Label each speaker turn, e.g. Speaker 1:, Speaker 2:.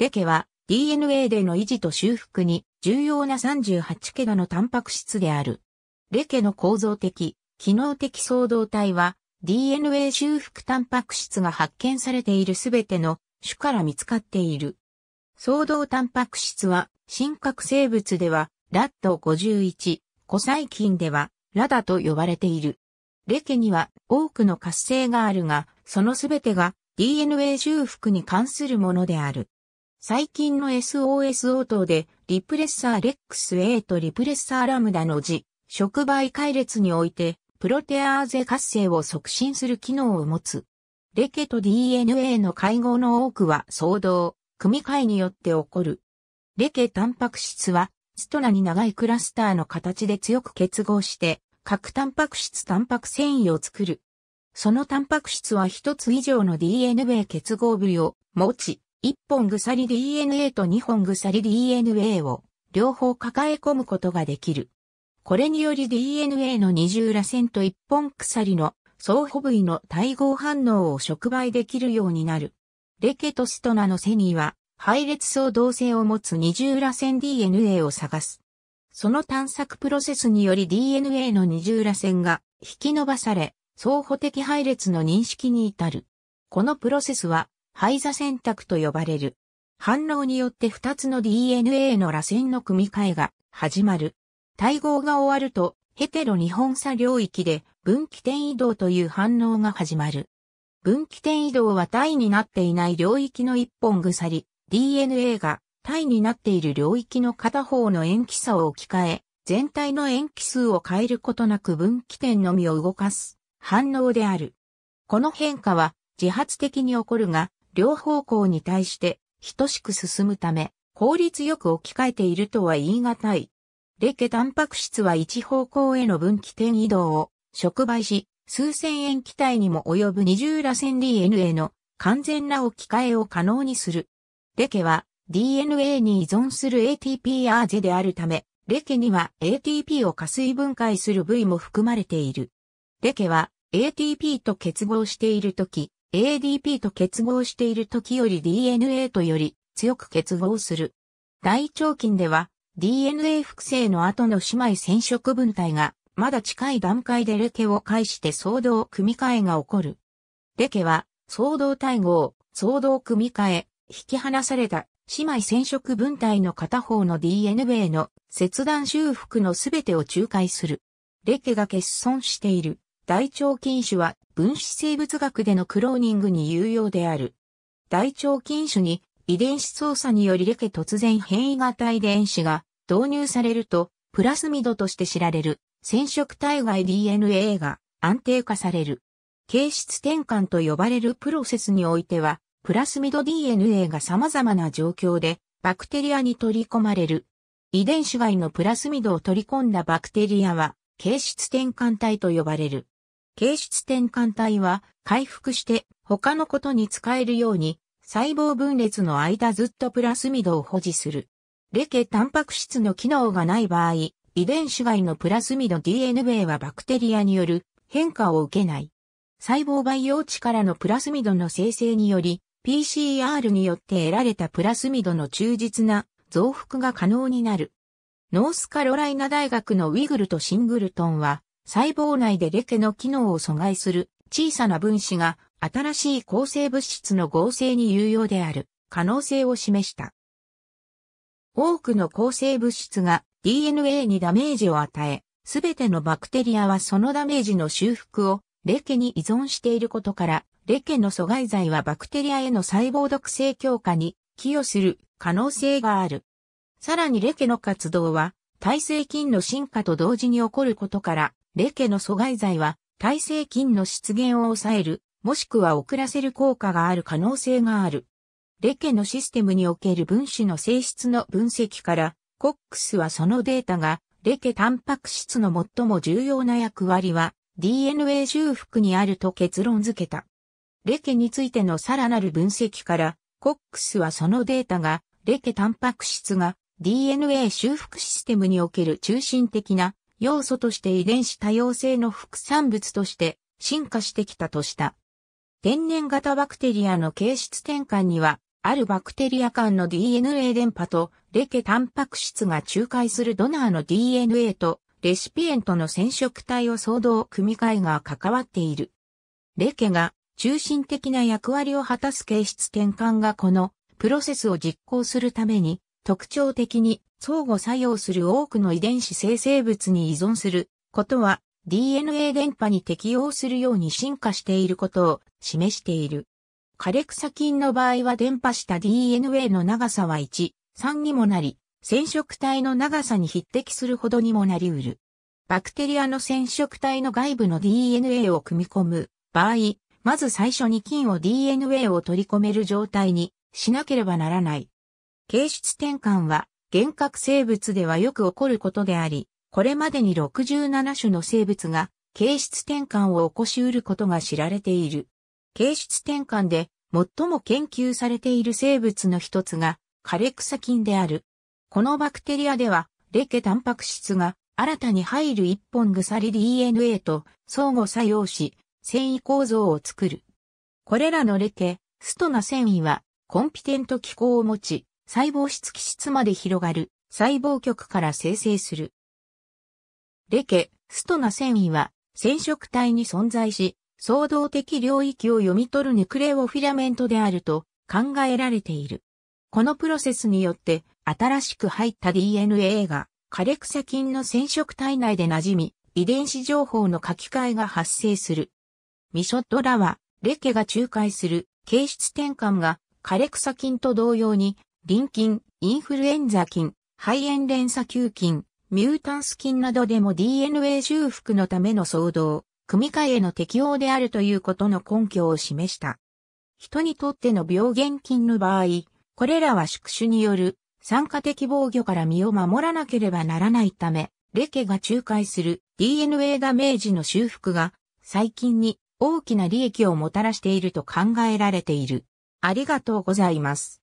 Speaker 1: レケは DNA での維持と修復に重要な38桁のタンパク質である。レケの構造的、機能的相動体は DNA 修復タンパク質が発見されているすべての種から見つかっている。相動タンパク質は真核生物ではラット51、古細菌ではラダと呼ばれている。レケには多くの活性があるが、そのすべてが DNA 修復に関するものである。最近の SOS 応答で、リプレッサーレックス A とリプレッサーラムダの字、触媒解列において、プロテアーゼ活性を促進する機能を持つ。レケと DNA の会合の多くは相動、組み換えによって起こる。レケタンパク質は、ストラに長いクラスターの形で強く結合して、核タンパク質タンパク繊維を作る。そのタンパク質は一つ以上の DNA 結合部位を持ち、1本鎖 DNA と2本鎖 DNA を両方抱え込むことができる。これにより DNA の二重螺旋と1本鎖の相互部位の対合反応を触媒できるようになる。レケトストナのセニーは配列相同性を持つ二重螺旋 DNA を探す。その探索プロセスにより DNA の二重螺旋が引き伸ばされ、相互的配列の認識に至る。このプロセスは配座選択と呼ばれる。反応によって2つの DNA の螺旋の組み換えが始まる。対合が終わると、ヘテロ二本差領域で分岐点移動という反応が始まる。分岐点移動は体になっていない領域の一本鎖、DNA が体になっている領域の片方の塩基差を置き換え、全体の塩基数を変えることなく分岐点のみを動かす反応である。この変化は自発的に起こるが、両方向に対して等しく進むため、効率よく置き換えているとは言い難い。レケタンパク質は一方向への分岐点移動を触媒し、数千円気体にも及ぶ二重螺旋 DNA の完全な置き換えを可能にする。レケは DNA に依存する ATP r ーゼであるため、レケには ATP を加水分解する部位も含まれている。レケは ATP と結合しているとき、ADP と結合している時より DNA とより強く結合する。大腸菌では DNA 複製の後の姉妹染色分体がまだ近い段階でレケを介して相動組み換えが起こる。レケは相動対合、相動組み換え、引き離された姉妹染色分体の片方の DNA の切断修復のすべてを仲介する。レケが欠損している大腸菌種は分子生物学でのクローニングに有用である。大腸菌種に遺伝子操作によりレケ突然変異型遺伝子が導入されると、プラスミドとして知られる染色体外 DNA が安定化される。形質転換と呼ばれるプロセスにおいては、プラスミド DNA が様々な状況でバクテリアに取り込まれる。遺伝子外のプラスミドを取り込んだバクテリアは、形質転換体と呼ばれる。形質転換体は回復して他のことに使えるように細胞分裂の間ずっとプラスミドを保持する。レケタンパク質の機能がない場合、遺伝子外のプラスミド DNA はバクテリアによる変化を受けない。細胞培養地からのプラスミドの生成により、PCR によって得られたプラスミドの忠実な増幅が可能になる。ノースカロライナ大学のウィグルとシングルトンは、細胞内でレケの機能を阻害する小さな分子が新しい抗生物質の合成に有用である可能性を示した。多くの抗生物質が DNA にダメージを与え、すべてのバクテリアはそのダメージの修復をレケに依存していることから、レケの阻害剤はバクテリアへの細胞毒性強化に寄与する可能性がある。さらにレケの活動は、耐性菌の進化と同時に起こることから、レケの阻害剤は、耐性菌の出現を抑える、もしくは遅らせる効果がある可能性がある。レケのシステムにおける分子の性質の分析から、コックスはそのデータが、レケタンパク質の最も重要な役割は、DNA 修復にあると結論付けた。レケについてのさらなる分析から、コックスはそのデータが、レケタンパク質が DNA 修復システムにおける中心的な要素として遺伝子多様性の副産物として進化してきたとした。天然型バクテリアの形質転換には、あるバクテリア間の DNA 電波と、レケタンパク質が仲介するドナーの DNA と、レシピエントの染色体を相当組み換えが関わっている。レケが中心的な役割を果たす形質転換がこのプロセスを実行するために特徴的に相互作用する多くの遺伝子生成物に依存することは DNA 電波に適応するように進化していることを示している。枯れ草菌の場合は電波した DNA の長さは1、3にもなり、染色体の長さに匹敵するほどにもなり得る。バクテリアの染色体の外部の DNA を組み込む場合、まず最初に菌を DNA を取り込める状態にしなければならない。形質転換は幻覚生物ではよく起こることであり、これまでに67種の生物が形質転換を起こし得ることが知られている。形質転換で最も研究されている生物の一つが枯れ草菌である。このバクテリアでは、レケタンパク質が新たに入る一本鎖 DNA と相互作用し、繊維構造を作る。これらのレケ、ストな繊維はコンピテント機構を持ち、細胞質基質まで広がる細胞極から生成する。レケ、ストナ繊維は染色体に存在し、創造的領域を読み取るヌクレオフィラメントであると考えられている。このプロセスによって新しく入った DNA が枯れ草菌の染色体内で馴染み、遺伝子情報の書き換えが発生する。ミショットラは、レケが仲介する形質転換が枯れ草菌と同様にリン菌、インフルエンザ菌、肺炎連鎖球菌、ミュータンス菌などでも DNA 修復のための騒動、組み換えの適用であるということの根拠を示した。人にとっての病原菌の場合、これらは宿主による酸化的防御から身を守らなければならないため、レケが仲介する DNA ダメージの修復が最近に大きな利益をもたらしていると考えられている。ありがとうございます。